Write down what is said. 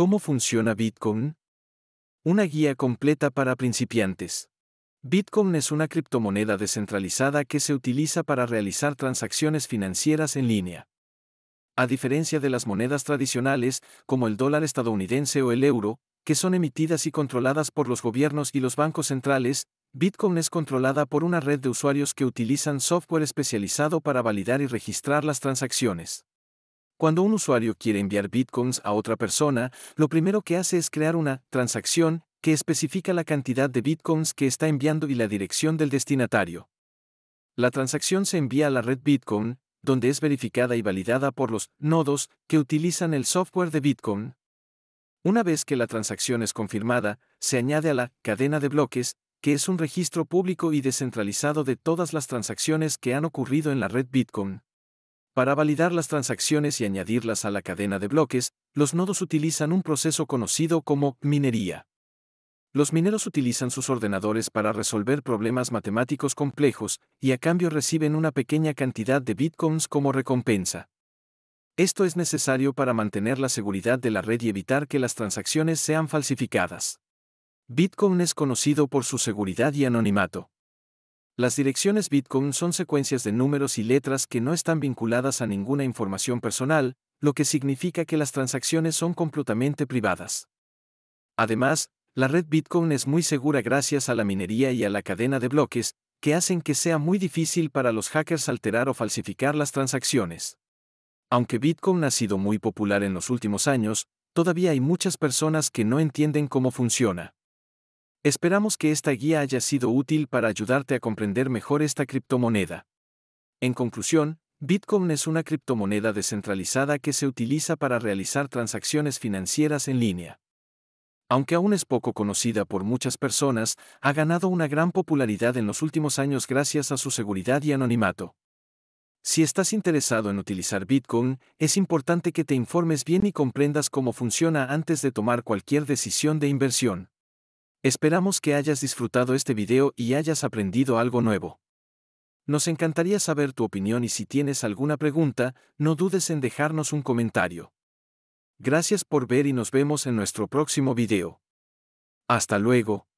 ¿Cómo funciona Bitcoin? Una guía completa para principiantes. Bitcoin es una criptomoneda descentralizada que se utiliza para realizar transacciones financieras en línea. A diferencia de las monedas tradicionales, como el dólar estadounidense o el euro, que son emitidas y controladas por los gobiernos y los bancos centrales, Bitcoin es controlada por una red de usuarios que utilizan software especializado para validar y registrar las transacciones. Cuando un usuario quiere enviar bitcoins a otra persona, lo primero que hace es crear una transacción que especifica la cantidad de bitcoins que está enviando y la dirección del destinatario. La transacción se envía a la red Bitcoin, donde es verificada y validada por los nodos que utilizan el software de Bitcoin. Una vez que la transacción es confirmada, se añade a la cadena de bloques, que es un registro público y descentralizado de todas las transacciones que han ocurrido en la red Bitcoin. Para validar las transacciones y añadirlas a la cadena de bloques, los nodos utilizan un proceso conocido como minería. Los mineros utilizan sus ordenadores para resolver problemas matemáticos complejos y a cambio reciben una pequeña cantidad de bitcoins como recompensa. Esto es necesario para mantener la seguridad de la red y evitar que las transacciones sean falsificadas. Bitcoin es conocido por su seguridad y anonimato. Las direcciones Bitcoin son secuencias de números y letras que no están vinculadas a ninguna información personal, lo que significa que las transacciones son completamente privadas. Además, la red Bitcoin es muy segura gracias a la minería y a la cadena de bloques, que hacen que sea muy difícil para los hackers alterar o falsificar las transacciones. Aunque Bitcoin ha sido muy popular en los últimos años, todavía hay muchas personas que no entienden cómo funciona. Esperamos que esta guía haya sido útil para ayudarte a comprender mejor esta criptomoneda. En conclusión, Bitcoin es una criptomoneda descentralizada que se utiliza para realizar transacciones financieras en línea. Aunque aún es poco conocida por muchas personas, ha ganado una gran popularidad en los últimos años gracias a su seguridad y anonimato. Si estás interesado en utilizar Bitcoin, es importante que te informes bien y comprendas cómo funciona antes de tomar cualquier decisión de inversión. Esperamos que hayas disfrutado este video y hayas aprendido algo nuevo. Nos encantaría saber tu opinión y si tienes alguna pregunta, no dudes en dejarnos un comentario. Gracias por ver y nos vemos en nuestro próximo video. Hasta luego.